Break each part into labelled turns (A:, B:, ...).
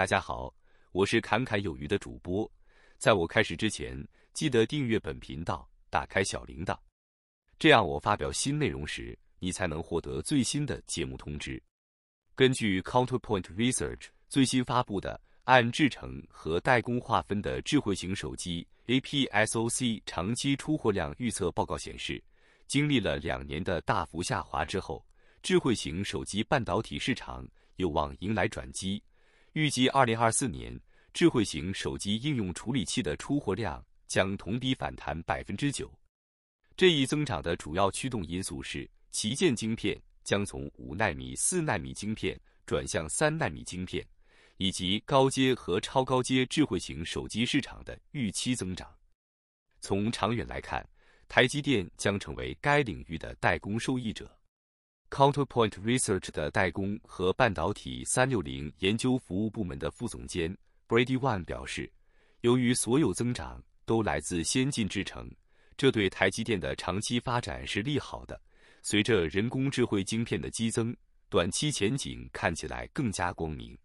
A: 大家好，我是侃侃有余的主播。在我开始之前，记得订阅本频道，打开小铃铛，这样我发表新内容时，你才能获得最新的节目通知。根据 Counterpoint Research 最新发布的按制成和代工划分的智慧型手机 APSOC 长期出货量预测报告显示，经历了两年的大幅下滑之后，智慧型手机半导体市场有望迎来转机。预计，二零二四年，智慧型手机应用处理器的出货量将同比反弹百分之九。这一增长的主要驱动因素是，旗舰晶片将从五纳米、四纳米晶片转向三纳米晶片，以及高阶和超高阶智慧型手机市场的预期增长。从长远来看，台积电将成为该领域的代工受益者。Counterpoint Research 的代工和半导体三六零研究服务部门的副总监 Brady w a n e 表示，由于所有增长都来自先进制程，这对台积电的长期发展是利好的。随着人工智慧晶片的激增，短期前景看起来更加光明。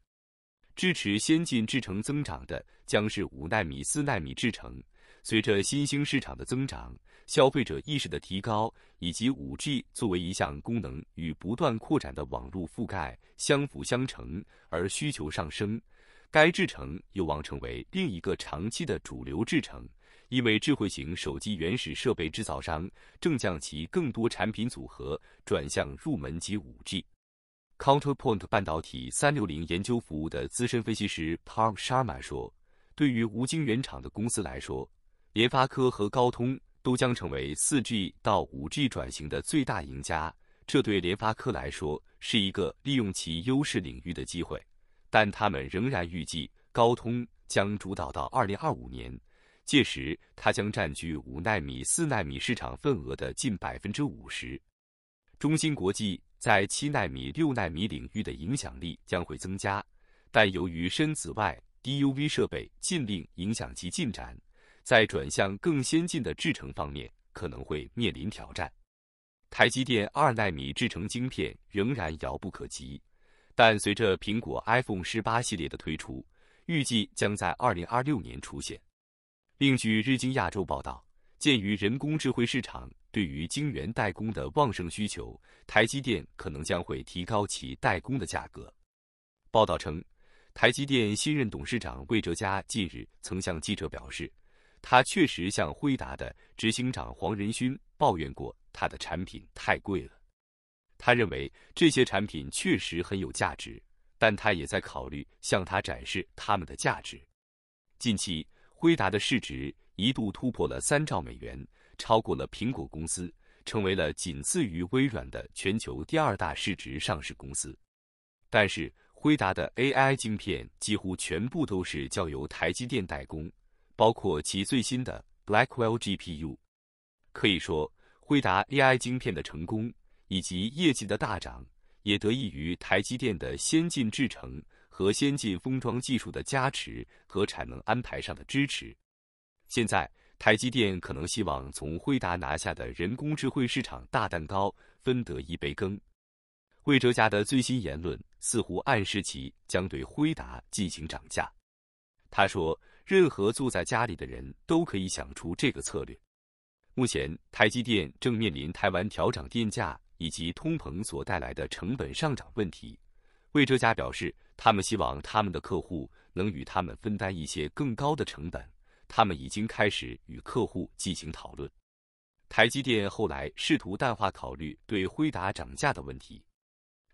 A: 支持先进制程增长的将是五纳米、四纳米制程。随着新兴市场的增长。消费者意识的提高，以及五 G 作为一项功能与不断扩展的网络覆盖相辅相成，而需求上升，该制成有望成为另一个长期的主流制成，因为智慧型手机原始设备制造商正将其更多产品组合转向入门级五 G。Counterpoint 半导体三六零研究服务的资深分析师 Parm Sharma 说：“对于无晶圆厂的公司来说，联发科和高通。”都将成为四 G 到五 G 转型的最大赢家，这对联发科来说是一个利用其优势领域的机会。但他们仍然预计高通将主导到二零二五年，届时它将占据五纳米、四纳米市场份额的近百分之五十。中芯国际在七纳米、六纳米领域的影响力将会增加，但由于深紫外 DUV 设备禁令影响其进展。在转向更先进的制程方面，可能会面临挑战。台积电二纳米制程晶片仍然遥不可及，但随着苹果 iPhone 十八系列的推出，预计将在二零二六年出现。另据日经亚洲报道，鉴于人工智慧市场对于晶圆代工的旺盛需求，台积电可能将会提高其代工的价格。报道称，台积电新任董事长魏哲嘉近日曾向记者表示。他确实向辉达的执行长黄仁勋抱怨过，他的产品太贵了。他认为这些产品确实很有价值，但他也在考虑向他展示他们的价值。近期，辉达的市值一度突破了三兆美元，超过了苹果公司，成为了仅次于微软的全球第二大市值上市公司。但是，辉达的 AI 晶片几乎全部都是交由台积电代工。包括其最新的 Blackwell GPU，可以说，辉达 AI 芯片的成功以及业绩的大涨，也得益于台积电的先进制程和先进封装技术的加持和产能安排上的支持。现在，台积电可能希望从辉达拿下的人工智慧市场大蛋糕分得一杯羹。魏哲家的最新言论似乎暗示其将对辉达进行涨价。他说。任何坐在家里的人都可以想出这个策略。目前，台积电正面临台湾调涨电价以及通膨所带来的成本上涨问题。魏哲家表示，他们希望他们的客户能与他们分担一些更高的成本。他们已经开始与客户进行讨论。台积电后来试图淡化考虑对辉达涨价的问题。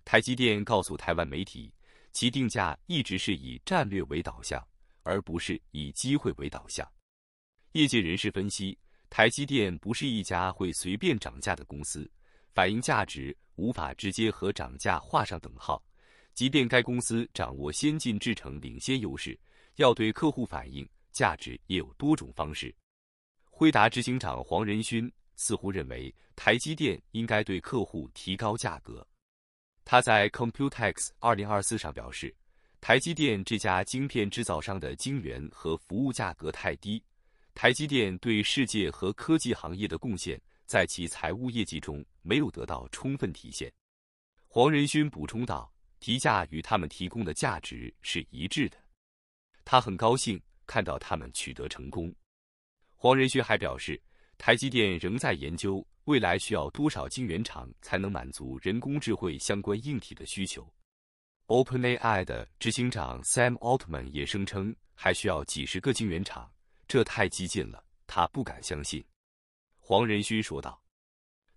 A: 台积电告诉台湾媒体，其定价一直是以战略为导向。而不是以机会为导向。业界人士分析，台积电不是一家会随便涨价的公司，反映价值无法直接和涨价画上等号。即便该公司掌握先进制程领先优势，要对客户反映价值也有多种方式。辉达执行长黄仁勋似乎认为台积电应该对客户提高价格。他在 Computex 2024上表示。台积电这家晶片制造商的晶圆和服务价格太低，台积电对世界和科技行业的贡献在其财务业绩中没有得到充分体现。黄仁勋补充道：“提价与他们提供的价值是一致的，他很高兴看到他们取得成功。”黄仁勋还表示，台积电仍在研究未来需要多少晶圆厂才能满足人工智慧相关硬体的需求。OpenAI 的执行长 Sam Altman 也声称还需要几十个晶圆厂，这太激进了，他不敢相信。黄仁勋说道。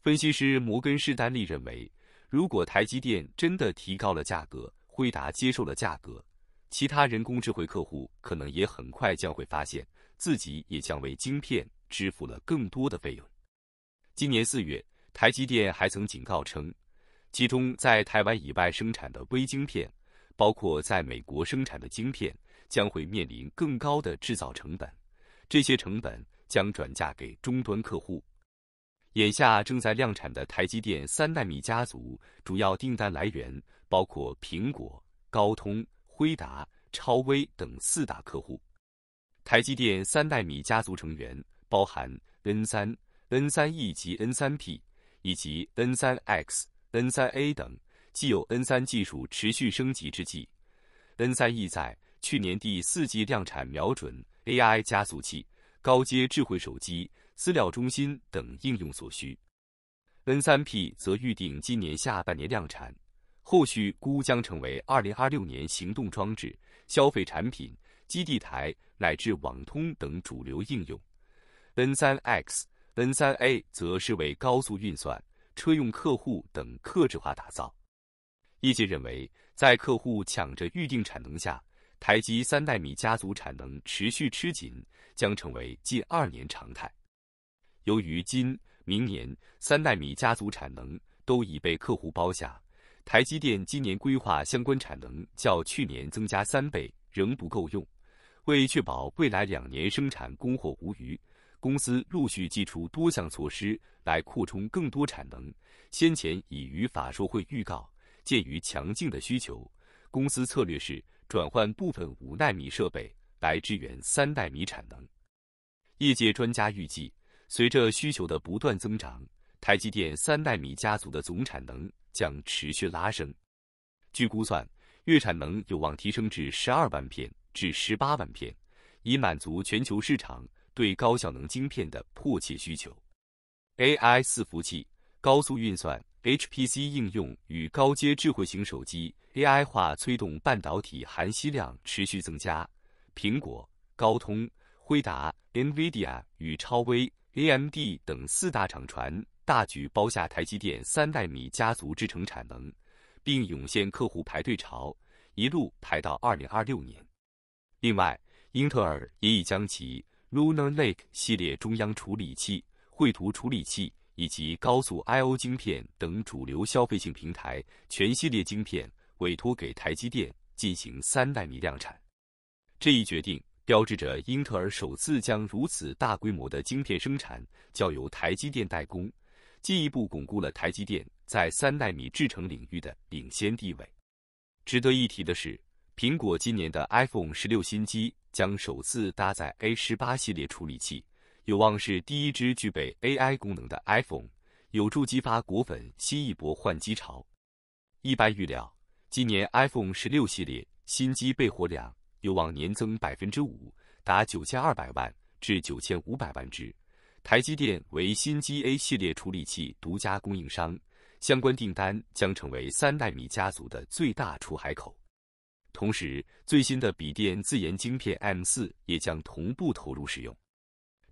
A: 分析师摩根士丹利认为，如果台积电真的提高了价格，惠达接受了价格，其他人工智慧客户可能也很快将会发现自己也将为晶片支付了更多的费用。今年四月，台积电还曾警告称。其中，在台湾以外生产的微晶片，包括在美国生产的晶片，将会面临更高的制造成本。这些成本将转嫁给终端客户。眼下正在量产的台积电三纳米家族主要订单来源包括苹果、高通、辉达、超威等四大客户。台积电三纳米家族成员包含 N3、N3E 及 N3P，以及 N3X。N3A 等既有 N3 技术持续升级之际，N3E 在去年第四季量产，瞄准 AI 加速器、高阶智慧手机、资料中心等应用所需。N3P 则预定今年下半年量产，后续估将成为2026年行动装置、消费产品、基地台乃至网通等主流应用。N3X、N3A 则是为高速运算。车用客户等客制化打造，业界认为，在客户抢着预定产能下，台积三纳米家族产能持续吃紧，将成为近二年常态。由于今明年三纳米家族产能都已被客户包下，台积电今年规划相关产能较去年增加三倍，仍不够用。为确保未来两年生产供货无虞。公司陆续祭出多项措施来扩充更多产能。先前已于法说会预告，鉴于强劲的需求，公司策略是转换部分五纳米设备来支援三纳米产能。业界专家预计，随着需求的不断增长，台积电三纳米家族的总产能将持续拉升。据估算，月产能有望提升至十二万片至十八万片，以满足全球市场。对高效能晶片的迫切需求，AI 伺服器、高速运算、HPC 应用与高阶智慧型手机 AI 化，推动半导体含锡量持续增加。苹果、高通、辉达、NVIDIA 与超威、AMD 等四大厂船大举包下台积电三代米家族制程产能，并涌现客户排队潮，一路排到二零二六年。另外，英特尔也已将其 Lunar Lake 系列中央处理器、绘图处理器以及高速 I/O 晶片等主流消费性平台全系列晶片委托给台积电进行三纳米量产。这一决定标志着英特尔首次将如此大规模的晶片生产交由台积电代工，进一步巩固了台积电在三纳米制程领域的领先地位。值得一提的是。苹果今年的 iPhone 十六新机将首次搭载 A 十八系列处理器，有望是第一只具备 AI 功能的 iPhone，有助激发果粉新一波换机潮。一般预料，今年 iPhone 十六系列新机备货量有望年增百分之五，达九千二百万至九千五百万只。台积电为新机 A 系列处理器独家供应商，相关订单将成为三纳米家族的最大出海口。同时，最新的笔电自研晶片 M4 也将同步投入使用。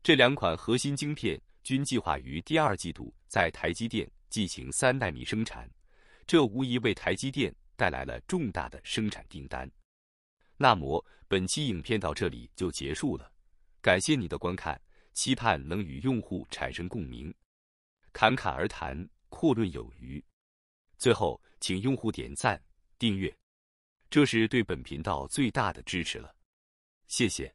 A: 这两款核心晶片均计划于第二季度在台积电进行三纳米生产，这无疑为台积电带来了重大的生产订单。那么，本期影片到这里就结束了，感谢你的观看，期盼能与用户产生共鸣。侃侃而谈，阔论有余。最后，请用户点赞、订阅。这是对本频道最大的支持了，谢谢。